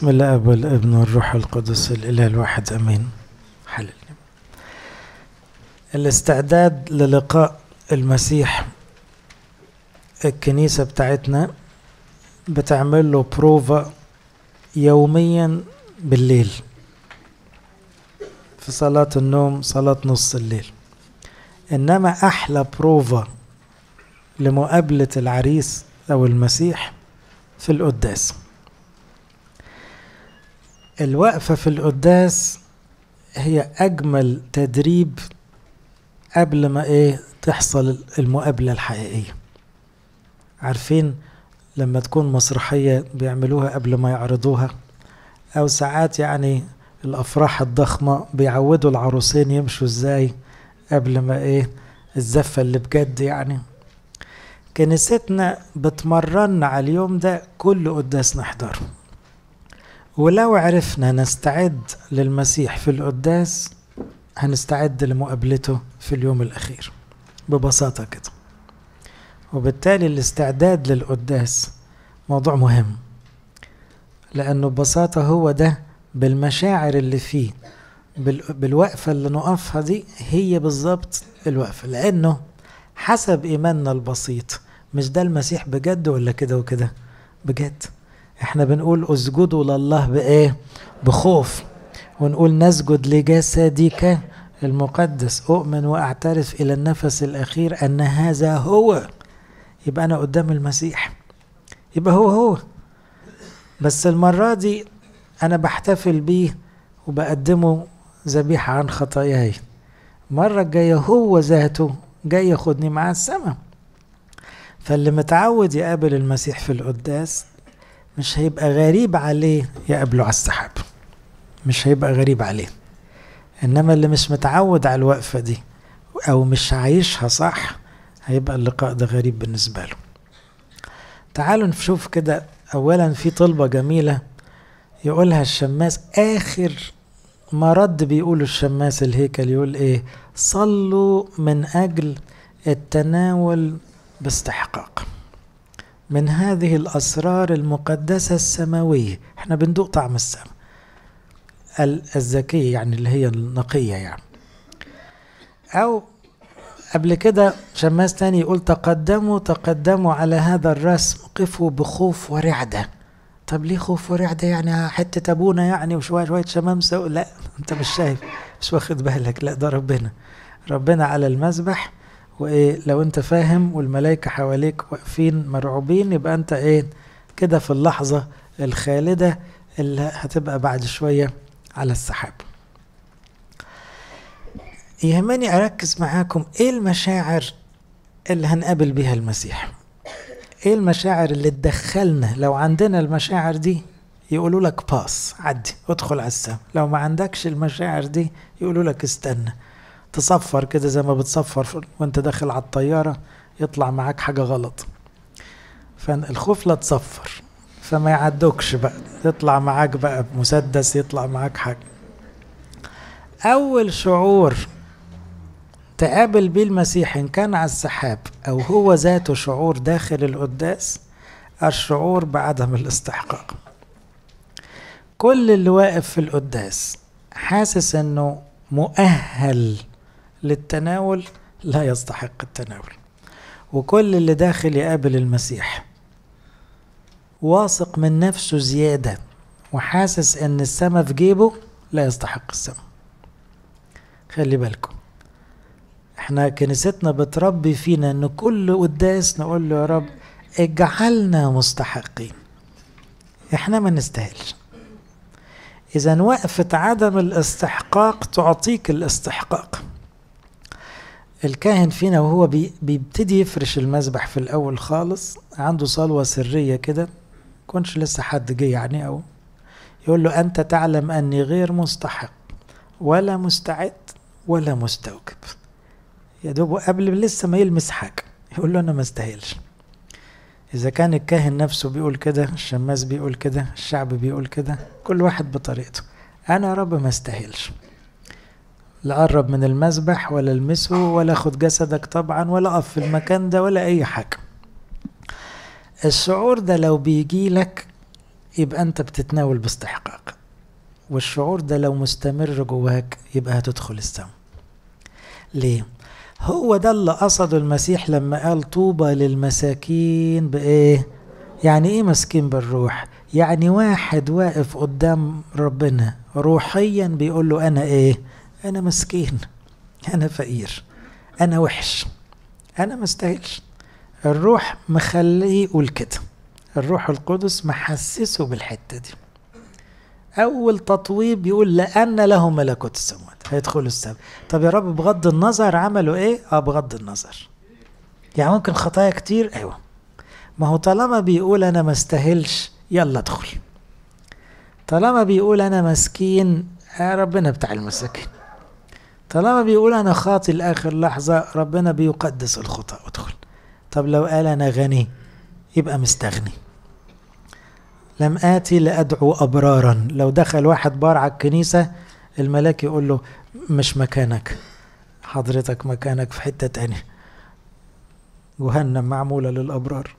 بسم الله ابو والابن والروح القدس الإله الواحد أمين حلل الاستعداد للقاء المسيح الكنيسة بتاعتنا بتعمل له بروفا يوميا بالليل في صلاة النوم صلاة نص الليل إنما أحلى بروفا لمقابلة العريس أو المسيح في القداس الوقفة في القداس هي أجمل تدريب قبل ما إيه تحصل المقابلة الحقيقية عارفين لما تكون مسرحية بيعملوها قبل ما يعرضوها أو ساعات يعني الأفراح الضخمة بيعودوا العروسين يمشوا إزاي قبل ما إيه الزفة اللي بجد يعني كنيستنا بتمرنا على اليوم ده كل قداس نحضره ولو عرفنا نستعد للمسيح في القداس هنستعد لمقابلته في اليوم الأخير ببساطة كده وبالتالي الاستعداد للقداس موضوع مهم لأنه ببساطة هو ده بالمشاعر اللي فيه بالوقفة اللي نقفها دي هي بالظبط الوقفة لأنه حسب إيماننا البسيط مش ده المسيح بجد ولا كده وكده بجد احنا بنقول اسجدوا لله بايه بخوف ونقول نسجد لجسدك المقدس اؤمن واعترف الى النفس الاخير ان هذا هو يبقى انا قدام المسيح يبقى هو هو بس المره دي انا بحتفل بيه وبقدمه ذبيحه عن خطاياي المره الجايه هو ذاته جاي ياخدني معاه السماء فاللي متعود يقابل المسيح في القداس مش هيبقى غريب عليه يقابله على السحاب مش هيبقى غريب عليه انما اللي مش متعود على الوقفه دي او مش عايشها صح هيبقى اللقاء ده غريب بالنسبه له تعالوا نشوف كده اولا في طلبه جميله يقولها الشماس اخر ما رد بيقوله الشماس الهيكل يقول ايه صلوا من اجل التناول باستحقاق من هذه الأسرار المقدسة السماوية احنا بندوق طعم السماء الزكية يعني اللي هي النقية يعني أو قبل كده شماس تاني يقول تقدموا تقدموا على هذا الرسم قفوا بخوف ورعدة طب ليه خوف ورعدة يعني حتة أبونا يعني وشوية شوية شمامسة لا أنت مش شايف مش واخد بالك لا ده ربنا ربنا على المذبح وايه لو انت فاهم والملائكة حواليك واقفين مرعوبين يبقى انت ايه كده في اللحظة الخالدة اللي هتبقى بعد شوية على السحاب يهمني أركز معاكم إيه المشاعر اللي هنقابل بيها المسيح إيه المشاعر اللي تدخلنا لو عندنا المشاعر دي يقولوا لك باس عدي ادخل على السماء لو ما عندكش المشاعر دي يقولوا لك استنى تصفر كده زي ما بتصفر وانت داخل على الطيارة يطلع معاك حاجة غلط فالخوف لا تصفر فما يعدوكش بقى يطلع معاك بقى مسدس يطلع معاك حاجة أول شعور تقابل بيه المسيح إن كان على السحاب أو هو ذاته شعور داخل القداس الشعور بعدم الاستحقاق كل اللي واقف في القداس حاسس انه مؤهل للتناول لا يستحق التناول وكل اللي داخل يقابل المسيح واثق من نفسه زيادة وحاسس ان السما في جيبه لا يستحق السما خلي بالكم احنا كنيستنا بتربي فينا ان كل قداس نقول له يا رب اجعلنا مستحقين احنا ما نستاهلش اذا وقفة عدم الاستحقاق تعطيك الاستحقاق الكاهن فينا وهو بي بيبتدي يفرش المذبح في الأول خالص عنده صلوة سرية كده كنش لسه حد جه يعني أو يقول له أنت تعلم أني غير مستحق ولا مستعد ولا مستوجب يا دوب قبل لسه ما يلمس حاجة يقول له أنا ما استاهلش إذا كان الكاهن نفسه بيقول كده الشماس بيقول كده الشعب بيقول كده كل واحد بطريقته أنا يا رب ما استاهلش لا قرب من المسبح ولا المسه ولا خد جسدك طبعا ولا اقف في المكان ده ولا اي حاجه الشعور ده لو بيجي لك يبقى انت بتتناول باستحقاق والشعور ده لو مستمر جواك يبقى هتدخل السم ليه هو ده اللي قصده المسيح لما قال طوبى للمساكين بايه يعني ايه مسكين بالروح يعني واحد واقف قدام ربنا روحيا بيقول له انا ايه انا مسكين انا فقير انا وحش انا ما استاهلش الروح مخليه يقول كده الروح القدس محسسه بالحته دي اول تطويب يقول لان له ملكوت السماوات هيدخلوا السماء طب يا رب بغض النظر عملوا ايه اه بغض النظر يعني ممكن خطايا كتير ايوه ما هو طالما بيقول انا ما استاهلش يلا ادخل طالما بيقول انا مسكين يا آه، ربنا بتاع المساكين طالما بيقول أنا خاطي لآخر لحظة ربنا بيقدس الخطأ أدخل طب لو قال أنا غني يبقى مستغني لم آتي لأدعو أبرارا لو دخل واحد بار على الكنيسة الملاك يقول له مش مكانك حضرتك مكانك في حتة تانية جهنم معمولة للأبرار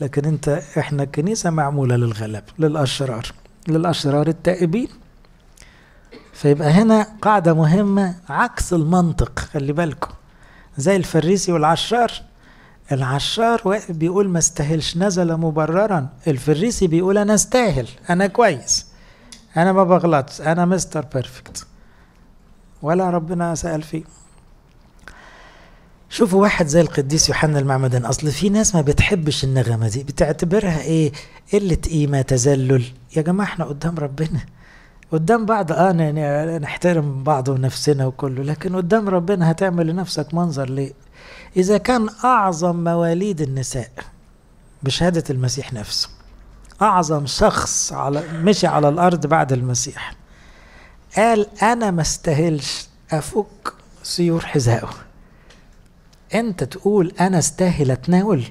لكن انت احنا الكنيسة معمولة للغلب للأشرار للأشرار التائبين فيبقى هنا قاعدة مهمة عكس المنطق خلي بالكم زي الفريسي والعشار العشار واقف بيقول ما استاهلش نزل مبررا الفريسي بيقول انا استاهل انا كويس انا ما بغلطش انا مستر بيرفكت ولا ربنا سأل فيه شوفوا واحد زي القديس يوحنا المعمدان اصل في ناس ما بتحبش النغمه دي بتعتبرها ايه قله قيمه تذلل يا جماعه احنا قدام ربنا قدام بعض اه نحترم بعض ونفسنا وكله لكن قدام ربنا هتعمل لنفسك منظر ليه اذا كان اعظم مواليد النساء بشهاده المسيح نفسه اعظم شخص على مشي على الارض بعد المسيح قال انا ما استاهلش افك سيور حذائه انت تقول انا استاهل اتناول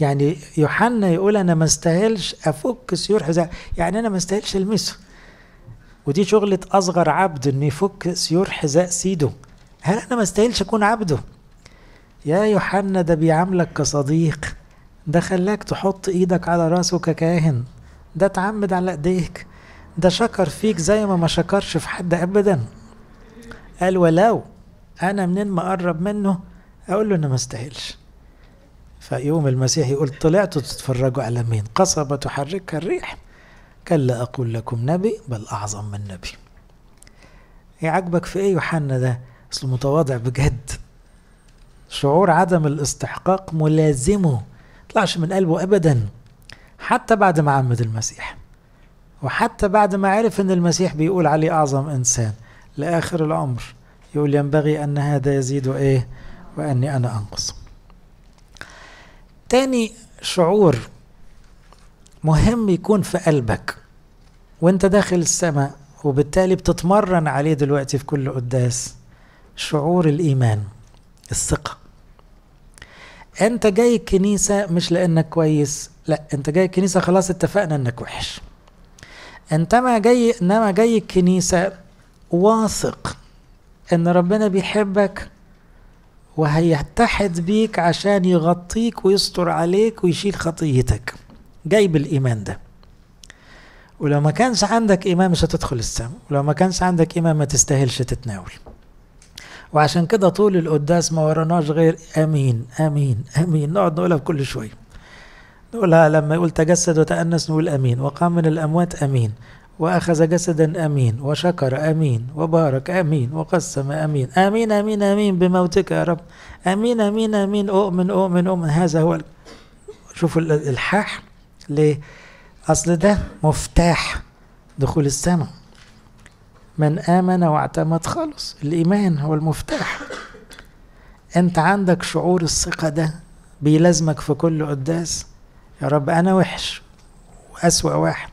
يعني يوحنا يقول انا ما استاهلش افك سيور حذائه يعني انا ما استاهلش المسه ودي شغلة أصغر عبد إنه يفك سيور حذاء سيده هل أنا ما استاهلش أكون عبده؟ يا يوحنا ده بيعاملك كصديق ده خلاك تحط إيدك على راسه ككاهن ده اتعمد على إيديك ده شكر فيك زي ما ما شكرش في حد أبدا قال ولو أنا منين ما أقرب منه أقول له أنا ما استاهلش فيوم المسيح يقول طلعتوا تتفرجوا على مين قصبة تحركها الريح كلا أقول لكم نبي بل أعظم من نبي إيه عجبك في إيه يوحنا ده أصل متواضع بجد شعور عدم الاستحقاق ملازمه طلعش من قلبه أبدا حتى بعد ما عمد المسيح وحتى بعد ما عرف أن المسيح بيقول عليه أعظم إنسان لآخر العمر يقول ينبغي أن هذا يزيد إيه وأني أنا أنقص تاني شعور مهم يكون في قلبك وانت داخل السماء وبالتالي بتتمرن عليه دلوقتي في كل قداس شعور الإيمان الثقة انت جاي الكنيسة مش لأنك كويس لا انت جاي الكنيسة خلاص اتفقنا انك وحش انت ما جاي انما جاي الكنيسة واثق ان ربنا بيحبك وهيتحد بيك عشان يغطيك ويستر عليك ويشيل خطيتك جاي بالإيمان ده ولو ما كانش عندك إيمان مش هتدخل السماء ولو ما كانش عندك إيمان ما تستاهلش تتناول وعشان كده طول القداس ما وراناش غير امين امين امين نقعد نقولها بكل شويه نقولها لما يقول تجسد وتأنس نقول امين وقام من الاموات امين واخذ جسدا امين وشكر امين وبارك امين وقسم امين امين امين امين بموتك يا رب امين امين امين اؤمن اؤمن اؤمن هذا هو شوفوا الحاح ليه اصل ده مفتاح دخول السماء من امن واعتمد خالص الايمان هو المفتاح انت عندك شعور الثقه ده بيلازمك في كل قداس يا رب انا وحش واسوا واحد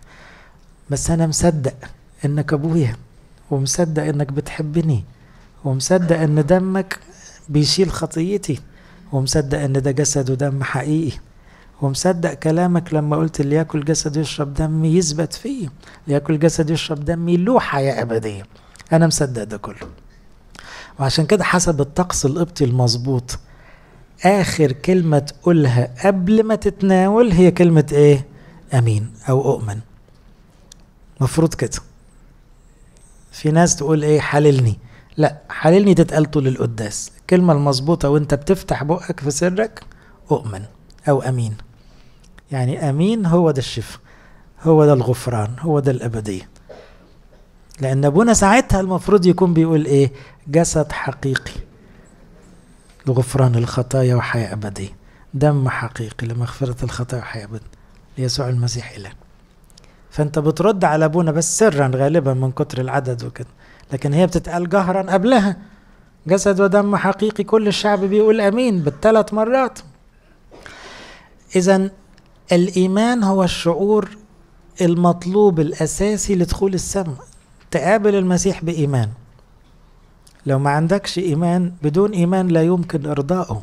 بس انا مصدق انك ابويا ومصدق انك بتحبني ومصدق ان دمك بيشيل خطيتي ومصدق ان ده جسد ودم حقيقي ومصدق كلامك لما قلت اللي ياكل جسد يشرب دمي يثبت فيه اللي ياكل جسد يشرب دمي له حياه ابديه انا مصدق ده كله وعشان كده حسب الطقس القبطي المظبوط اخر كلمه تقولها قبل ما تتناول هي كلمه ايه امين او اؤمن مفروض كده في ناس تقول ايه حللني لا حللني تتقال طول القداس الكلمه المظبوطه وانت بتفتح بقك في سرك اؤمن او امين يعني أمين هو ده الشفاء هو ده الغفران هو ده الأبدية لأن أبونا ساعتها المفروض يكون بيقول إيه جسد حقيقي لغفران الخطايا وحياة أبدية دم حقيقي لمغفرة الخطايا وحياة أبدية ليسوع المسيح إله فأنت بترد على أبونا بس سرا غالبا من كتر العدد وكده لكن هي بتتقال جهرا قبلها جسد ودم حقيقي كل الشعب بيقول امين بالثلاث مرات اذا الإيمان هو الشعور المطلوب الأساسي لدخول السماء تقابل المسيح بإيمان لو ما عندكش إيمان بدون إيمان لا يمكن إرضائه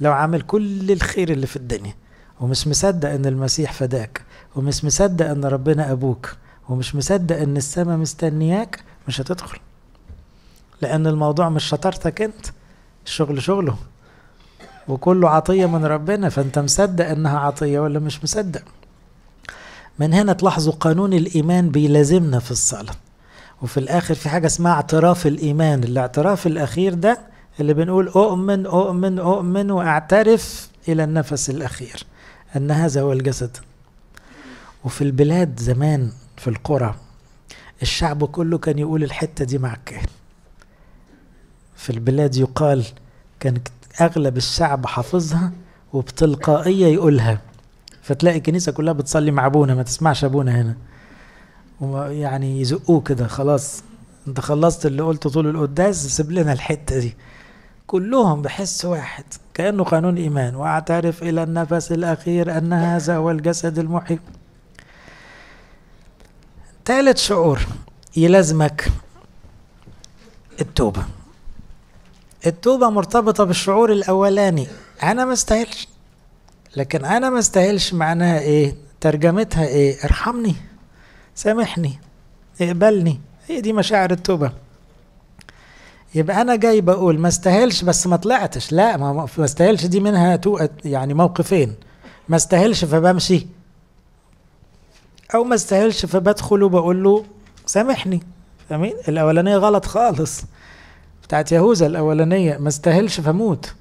لو عامل كل الخير اللي في الدنيا ومش مصدق إن المسيح فداك ومش مصدق إن ربنا أبوك ومش مصدق إن السماء مستنياك مش هتدخل لأن الموضوع مش شطارتك أنت الشغل شغله وكله عطيه من ربنا فانت مصدق انها عطيه ولا مش مصدق من هنا تلاحظوا قانون الايمان بيلازمنا في الصلاه وفي الاخر في حاجه اسمها اعتراف الايمان الاعتراف الاخير ده اللي بنقول اؤمن اؤمن اؤمن واعترف الى النفس الاخير ان هذا هو الجسد وفي البلاد زمان في القرى الشعب كله كان يقول الحته دي مع الكاهن في البلاد يقال كان اغلب الشعب حافظها وبتلقائيه يقولها فتلاقي الكنيسه كلها بتصلي مع ابونا ما تسمعش ابونا هنا يعني يزقوه كده خلاص انت خلصت اللي قلته طول القداس سيب لنا الحته دي كلهم بحس واحد كانه قانون ايمان واعترف الى النفس الاخير ان هذا هو الجسد المحي ثالث شعور يلازمك التوبه التوبة مرتبطة بالشعور الأولاني أنا ما استاهلش لكن أنا ما استاهلش معناها إيه ترجمتها إيه ارحمني سامحني اقبلني هي دي مشاعر التوبة يبقى أنا جاي بقول ما استاهلش بس ما طلعتش لا ما استاهلش دي منها تو يعني موقفين ما استاهلش فبمشي أو ما استاهلش فبدخل وبقول له سامحني فاهمين الأولانية غلط خالص بتاعت يهوذا الاولانيه ما استاهلش فموت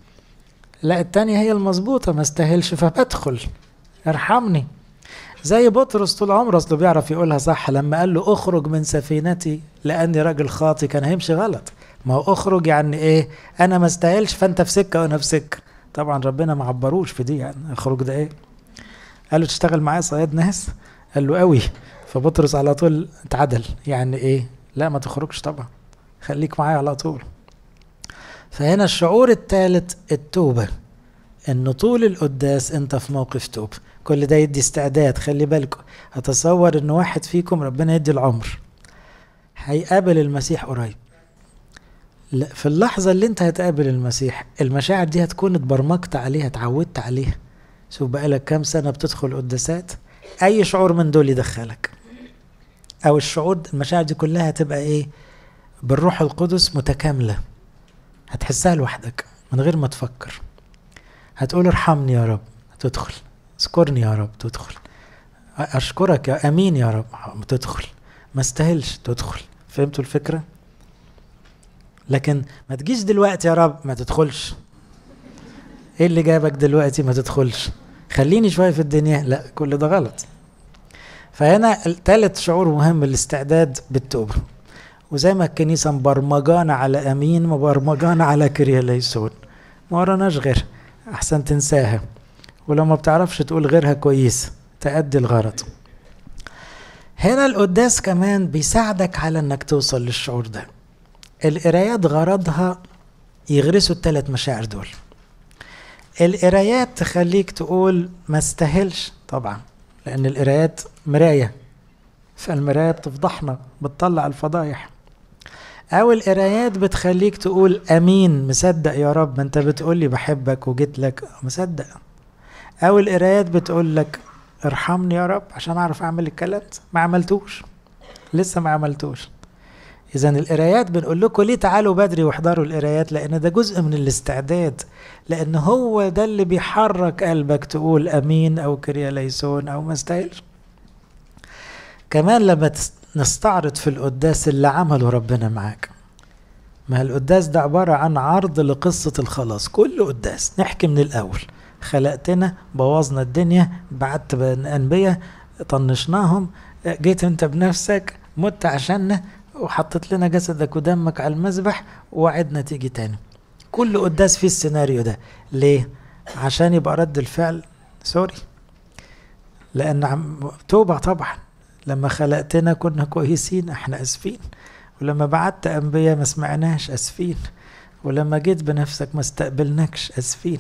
لا التانية هي المظبوطة ما استاهلش فبدخل ارحمني زي بطرس طول عمره اصله بيعرف يقولها صح لما قال له اخرج من سفينتي لاني راجل خاطي كان هيمشي غلط ما هو اخرج يعني ايه انا ما استاهلش فانت في سكه وانا في سكه طبعا ربنا ما عبروش في دي يعني اخرج ده ايه قال له تشتغل معايا صياد ناس قال له قوي فبطرس على طول اتعدل يعني ايه لا ما تخرجش طبعا خليك معايا على طول فهنا الشعور الثالث التوبة ان طول القداس انت في موقف توب كل ده يدي استعداد خلي بالكم اتصور ان واحد فيكم ربنا يدي العمر هيقابل المسيح قريب في اللحظة اللي انت هتقابل المسيح المشاعر دي هتكون اتبرمجت عليها اتعودت عليها شوف بقالك كام سنة بتدخل قداسات اي شعور من دول يدخلك او الشعور المشاعر دي كلها هتبقى ايه بالروح القدس متكامله هتحسها لوحدك من غير ما تفكر هتقول ارحمني يا رب تدخل اذكرني يا رب تدخل اشكرك يا امين يا رب تدخل ما استاهلش تدخل فهمتوا الفكره لكن ما تجيش دلوقتي يا رب ما تدخلش ايه اللي جابك دلوقتي ما تدخلش خليني شويه في الدنيا لا كل ده غلط فهنا الثالث شعور مهم الاستعداد بالتوبه وزي ما الكنيسة مبرمجانا على أمين مبرمجانا على كريا ليسون ما وراناش غيرها أحسن تنساها ولو ما بتعرفش تقول غيرها كويس تأدي الغرض هنا القداس كمان بيساعدك على انك توصل للشعور ده القرايات غرضها يغرسوا التلات مشاعر دول القرايات تخليك تقول ما استاهلش طبعا لان القرايات مرايه فالمرايه بتفضحنا بتطلع الفضايح او القرايات بتخليك تقول امين مصدق يا رب ما انت بتقولي بحبك وجيت لك مصدق او القرايات بتقول لك ارحمني يا رب عشان اعرف اعمل الكلام ما عملتوش لسه ما عملتوش اذا القرايات بنقول لكم ليه تعالوا بدري واحضروا القرايات لان ده جزء من الاستعداد لان هو ده اللي بيحرك قلبك تقول امين او كريا ليسون او ما استاهلش كمان لما نستعرض في القداس اللي عمله ربنا معاك ما القداس ده عبارة عن عرض لقصة الخلاص كل قداس نحكي من الأول خلقتنا بوظنا الدنيا بعت أنبياء طنشناهم جيت انت بنفسك مت عشاننا وحطيت لنا جسدك ودمك على المذبح ووعدنا تيجي تاني كل قداس فيه السيناريو ده ليه عشان يبقى رد الفعل سوري لان توبه طبعا لما خلقتنا كنا كويسين احنا اسفين ولما بعت انبياء ما سمعناش اسفين ولما جيت بنفسك ما استقبلناكش اسفين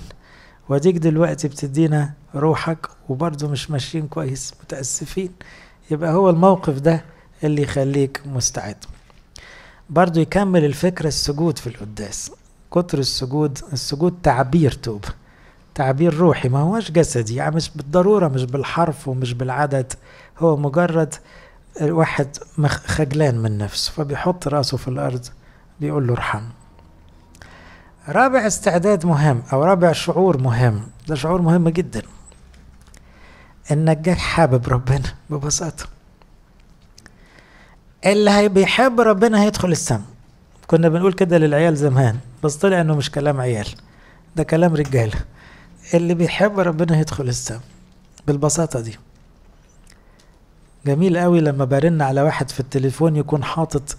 واديك دلوقتي بتدينا روحك وبرضه مش ماشيين كويس متاسفين يبقى هو الموقف ده اللي يخليك مستعد برضه يكمل الفكرة السجود في القداس كتر السجود السجود تعبير توبة تعبير روحي ما هوش جسدي يعني مش بالضرورة مش بالحرف ومش بالعدد هو مجرد واحد خجلان من نفسه فبيحط راسه في الارض بيقول له ارحم رابع استعداد مهم او رابع شعور مهم ده شعور مهم جدا جاي حابب ربنا ببساطه اللي بيحب ربنا هيدخل السماء كنا بنقول كده للعيال زمان بس طلع انه مش كلام عيال ده كلام رجاله اللي بيحب ربنا هيدخل السماء بالبساطه دي جميل قوي لما برن على واحد في التليفون يكون حاطط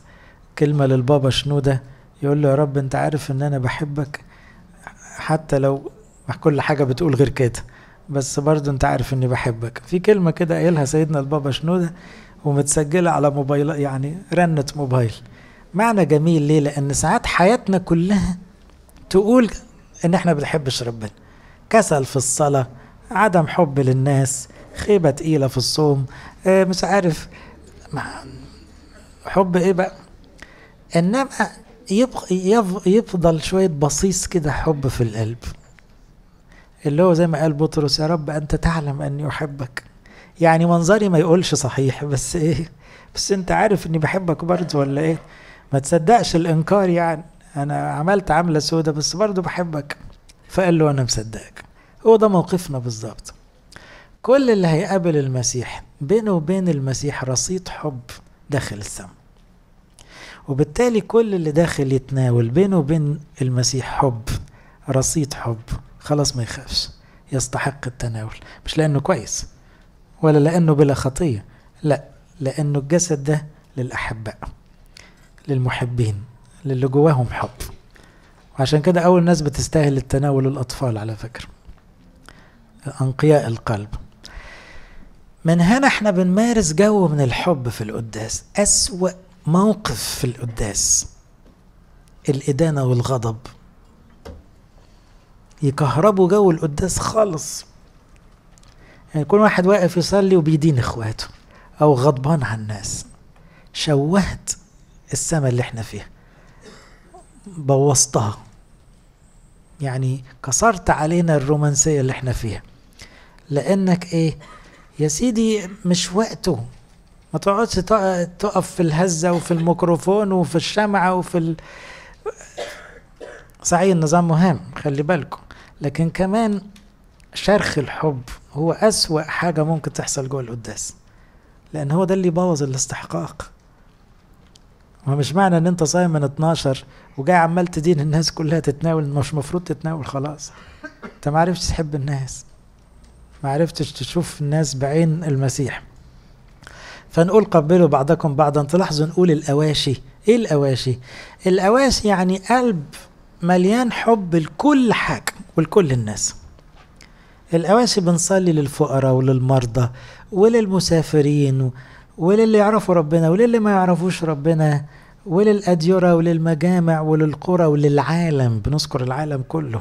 كلمة للبابا شنودة يقول له يا رب انت عارف ان انا بحبك حتى لو كل حاجة بتقول غير كده بس برضه انت عارف اني بحبك في كلمة كده قايلها سيدنا البابا شنودة ومتسجلة على موبايل يعني رنة موبايل معنى جميل ليه لان ساعات حياتنا كلها تقول ان احنا بنحبش ربنا كسل في الصلاة عدم حب للناس خيبة تقيلة في الصوم آه مش عارف حب ايه بقى انما يبقى يفضل شوية بصيص كده حب في القلب اللي هو زي ما قال بطرس يا رب انت تعلم اني احبك يعني منظري ما يقولش صحيح بس ايه بس انت عارف اني بحبك برضه ولا ايه ما تصدقش الانكار يعني انا عملت عملة سودة بس برضه بحبك فقال له انا مصدقك هو ده موقفنا بالظبط كل اللي هيقابل المسيح بينه وبين المسيح رصيد حب داخل السماء وبالتالي كل اللي داخل يتناول بينه وبين المسيح حب رصيد حب خلاص ما يخافش يستحق التناول مش لأنه كويس ولا لأنه بلا خطية لا لأنه الجسد ده للأحباء للمحبين للي جواهم حب وعشان كده أول ناس بتستاهل التناول الأطفال على فكرة أنقياء القلب من هنا احنا بنمارس جو من الحب في القداس أسوأ موقف في القداس الإدانة والغضب يكهربوا جو القداس خالص يعني يكون واحد واقف يصلي وبيدين اخواته او غضبان على الناس شوهت السماء اللي احنا فيها بوظتها يعني كسرت علينا الرومانسية اللي احنا فيها لانك ايه يا سيدي مش وقته ما تقعدش تقف في الهزة وفي الميكروفون وفي الشمعة وفي ال... صحيح النظام مهم خلي بالكم لكن كمان شرخ الحب هو أسوأ حاجة ممكن تحصل جوه القداس لأن هو ده اللي يبوظ الاستحقاق ما مش معنى ان انت صايم من 12 وجاي عمال تدين الناس كلها تتناول مش مفروض تتناول خلاص انت ما عرفتش تحب الناس ما عرفتش تشوف الناس بعين المسيح فنقول قبلوا بعضكم بعضا تلاحظوا نقول الأواشي إيه الأواشي؟ الأواشي يعني قلب مليان حب لكل حاجة ولكل الناس الأواشي بنصلي للفقراء وللمرضى وللمسافرين وللي يعرفوا ربنا وللي ما يعرفوش ربنا وللأديرة وللمجامع وللقرى وللعالم بنذكر العالم كله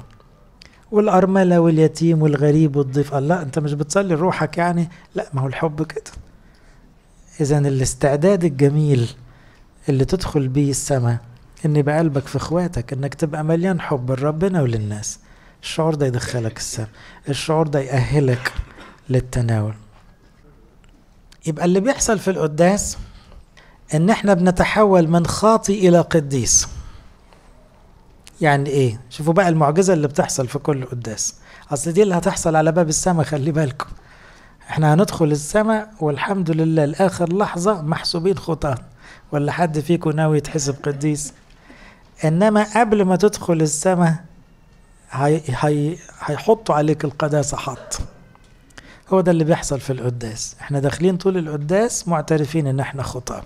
والأرملة واليتيم والغريب والضيف الله أنت مش بتصلي روحك يعني لا ما هو الحب كده إذا الاستعداد الجميل اللي تدخل بيه السماء إن بقلبك في إخواتك إنك تبقى مليان حب لربنا وللناس الشعور ده يدخلك السماء الشعور ده يأهلك للتناول يبقى اللي بيحصل في القداس إن إحنا بنتحول من خاطي إلى قديس يعني ايه شوفوا بقى المعجزه اللي بتحصل في كل قداس اصل دي اللي هتحصل على باب السماء خلي بالكم احنا هندخل السماء والحمد لله لاخر لحظه محسوبين خطاه ولا حد فيكم ناوي يتحسب قديس انما قبل ما تدخل السماء هي هي هيحطوا عليك القداسه حط هو ده اللي بيحصل في القداس احنا داخلين طول القداس معترفين ان احنا خطاه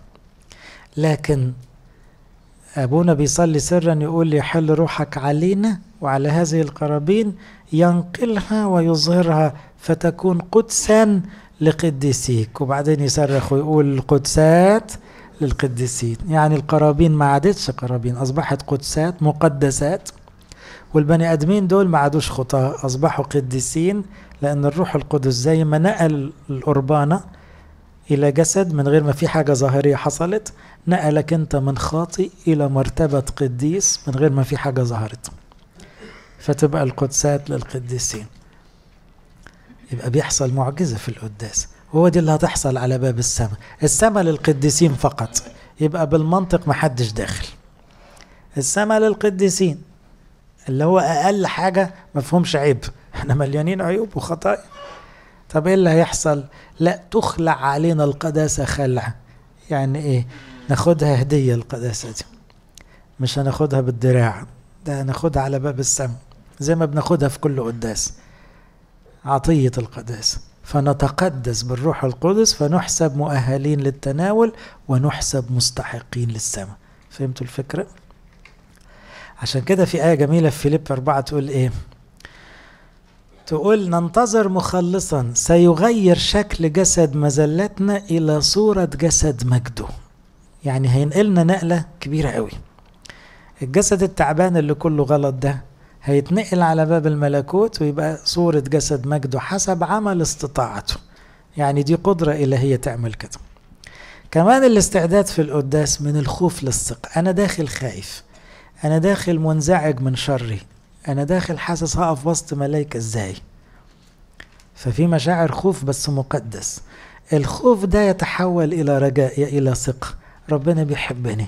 لكن أبونا بيصلي سرا يقول لي حل روحك علينا وعلى هذه القرابين ينقلها ويظهرها فتكون قدسا لقديسيك وبعدين يصرخ ويقول القدسات للقديسين يعني القرابين ما عادتش قرابين أصبحت قدسات مقدسات والبني آدمين دول ما عادوش خطاة أصبحوا قديسين لأن الروح القدس زي ما نقل الأربانة إلى جسد من غير ما في حاجة ظاهرية حصلت نقلك أنت من خاطئ إلى مرتبة قديس من غير ما في حاجة ظهرت فتبقى القدسات للقديسين يبقى بيحصل معجزة في القداس وهو دي اللي هتحصل على باب السماء السماء للقديسين فقط يبقى بالمنطق محدش داخل السماء للقديسين اللي هو أقل حاجة مفهومش عيب احنا مليانين عيوب وخطايا طب ايه اللي هيحصل لا تخلع علينا القداسة خلع يعني ايه ناخدها هدية القداسة دي مش هناخدها بالدراع ده هناخدها على باب السماء زي ما بناخدها في كل قداس عطية القداسة فنتقدس بالروح القدس فنحسب مؤهلين للتناول ونحسب مستحقين للسماء فهمتوا الفكرة؟ عشان كده في آية جميلة في فيليب أربعة تقول إيه؟ تقول ننتظر مخلصا سيغير شكل جسد مزلتنا إلى صورة جسد مجده يعني هينقلنا نقلة كبيرة قوي الجسد التعبان اللي كله غلط ده هيتنقل على باب الملكوت ويبقى صورة جسد مجده حسب عمل استطاعته يعني دي قدرة إلهية تعمل كده كمان الاستعداد في القداس من الخوف للثقة أنا داخل خايف أنا داخل منزعج من شري انا داخل حاسس هقف وسط ملايكه ازاي ففي مشاعر خوف بس مقدس الخوف ده يتحول الى رجاء الى ثقه ربنا بيحبني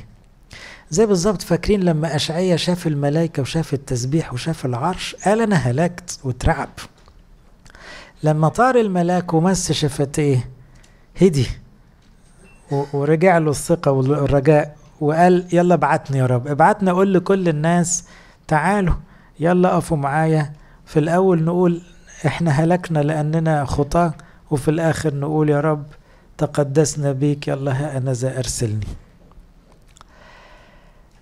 زي بالظبط فاكرين لما أشعية شاف الملائكة وشاف التسبيح وشاف العرش قال أنا هلكت وترعب لما طار الملاك ومس شفتيه هدي ورجع له الثقة والرجاء وقال يلا ابعتني يا رب ابعتني اقول لكل الناس تعالوا يلا قفوا معايا في الأول نقول إحنا هلكنا لأننا خطاة وفي الآخر نقول يا رب تقدسنا بيك يلا الله أنا ذا أرسلني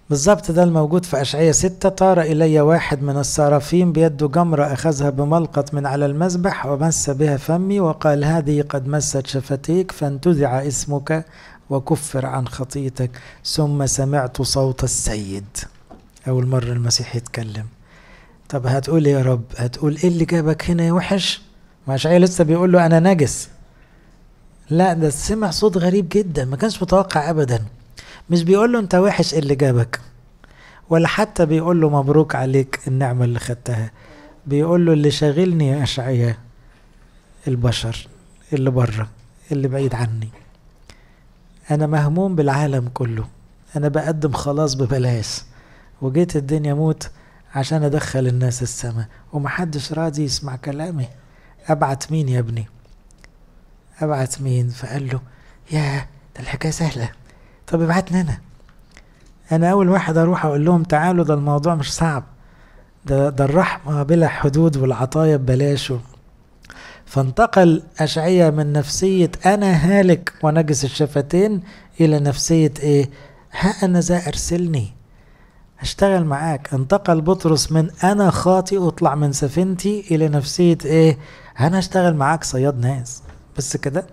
بالظبط ده الموجود في أشعية ستة طار إلي واحد من الصرافين بيده جمرة أخذها بملقط من على المذبح ومس بها فمي وقال هذه قد مست شفتيك فانتزع اسمك وكفر عن خطيتك ثم سمعت صوت السيد أول مرة المسيح يتكلم طب هتقول إيه يا رب هتقول ايه اللي جابك هنا يا وحش ما شعيا لسه بيقول له انا نجس لا ده سمع صوت غريب جدا ما كانش متوقع ابدا مش بيقول له انت وحش إيه اللي جابك ولا حتى بيقول له مبروك عليك النعمة اللي خدتها بيقول له اللي شاغلني يا أشعياء البشر اللي بره اللي بعيد عني أنا مهموم بالعالم كله أنا بقدم خلاص ببلاش وجيت الدنيا موت عشان أدخل الناس السماء ومحدش راضي يسمع كلامي أبعت مين يا ابني أبعت مين فقال له يا ده الحكاية سهلة طب ابعتني أنا أنا أول واحد أروح أقول لهم تعالوا ده الموضوع مش صعب ده, ده الرحمة بلا حدود والعطايا ببلاش فانتقل أشعية من نفسية أنا هالك ونجس الشفتين إلى نفسية إيه؟ ها أنا ذا أرسلني اشتغل معاك انتقل بطرس من انا خاطئ اطلع من سفينتي الى نفسيه ايه انا اشتغل معاك صياد ناس بس كده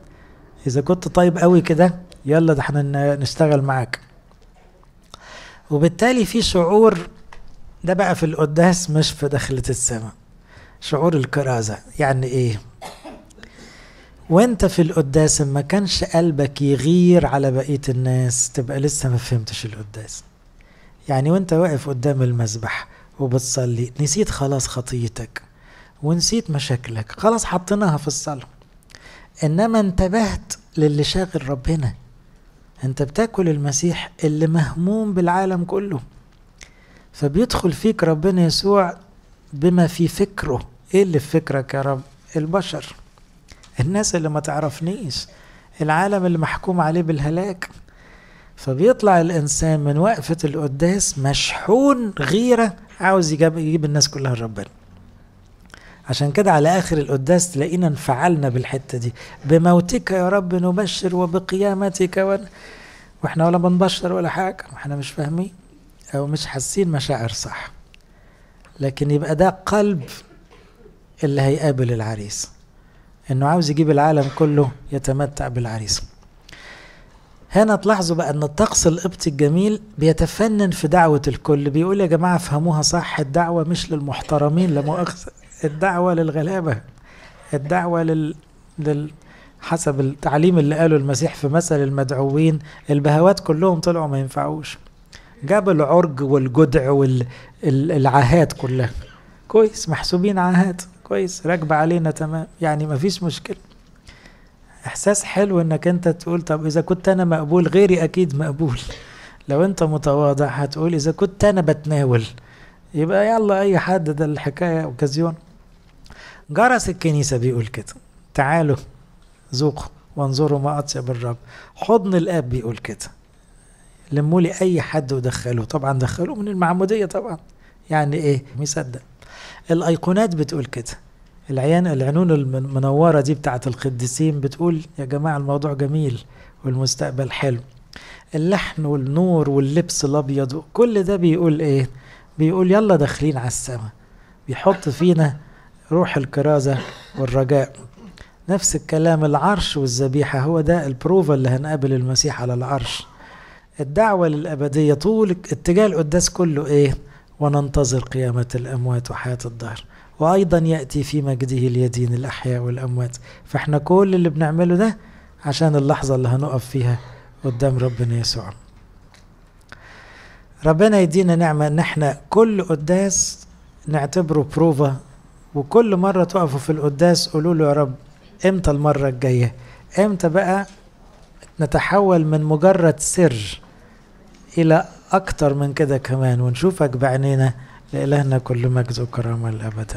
اذا كنت طيب قوي كده يلا ده احنا نشتغل معاك وبالتالي في شعور ده بقى في القداس مش في دخلة السماء شعور الكرازة يعني ايه وانت في القداس ما كانش قلبك يغير على بقية الناس تبقى لسه ما فهمتش القداس يعني وانت واقف قدام المسبح وبتصلي نسيت خلاص خطيتك ونسيت مشاكلك خلاص حطيناها في الصلاة انما انتبهت للي شاغل ربنا انت بتاكل المسيح اللي مهموم بالعالم كله فبيدخل فيك ربنا يسوع بما في فكره ايه اللي في فكرك يا رب البشر الناس اللي ما تعرفنيش العالم اللي محكوم عليه بالهلاك فبيطلع الإنسان من وقفة القداس مشحون غيرة عاوز يجيب الناس كلها لربنا عشان كده على آخر القداس تلاقينا انفعلنا بالحتة دي بموتك يا رب نبشر وبقيامتك ون... واحنا ولا بنبشر ولا حاجة احنا مش فاهمين أو مش حاسين مشاعر صح لكن يبقى ده قلب اللي هيقابل العريس انه عاوز يجيب العالم كله يتمتع بالعريس هنا تلاحظوا بقى ان الطقس القبطي الجميل بيتفنن في دعوة الكل بيقول يا جماعة افهموها صح الدعوة مش للمحترمين لمؤاخذة الدعوة للغلابة الدعوة لل... لل... حسب التعليم اللي قاله المسيح في مثل المدعوين البهوات كلهم طلعوا ما ينفعوش جاب العرج والجدع والعاهات كلها كويس محسوبين عاهات كويس راكبة علينا تمام يعني ما فيش مشكلة احساس حلو انك انت تقول طب اذا كنت انا مقبول غيري اكيد مقبول لو انت متواضع هتقول اذا كنت انا بتناول يبقى يلا اي حد ده الحكايه اوكازيون جرس الكنيسه بيقول كده تعالوا ذوقوا وانظروا ما اطيب الرب حضن الاب بيقول كده لموا لي اي حد ودخلوه طبعا دخلوه من المعموديه طبعا يعني ايه مصدق الايقونات بتقول كده العيان العنون المنورة دي بتاعة القديسين بتقول يا جماعة الموضوع جميل والمستقبل حلو اللحن والنور واللبس الأبيض كل ده بيقول إيه بيقول يلا داخلين على السماء بيحط فينا روح الكرازة والرجاء نفس الكلام العرش والذبيحة هو ده البروفة اللي هنقابل المسيح على العرش الدعوة للأبدية طول اتجاه القداس كله إيه وننتظر قيامة الأموات وحياة الدهر وأيضا يأتي في مجده اليدين الأحياء والأموات فإحنا كل اللي بنعمله ده عشان اللحظة اللي هنقف فيها قدام ربنا يسوع ربنا يدينا نعمة إن إحنا كل قداس نعتبره بروفه وكل مرة تقفوا في القداس قولوا له يا رب إمتى المرة الجاية إمتى بقى نتحول من مجرد سر إلى أكتر من كده كمان ونشوفك بعنينا لإلهنا كل مجد وكرامة الأبد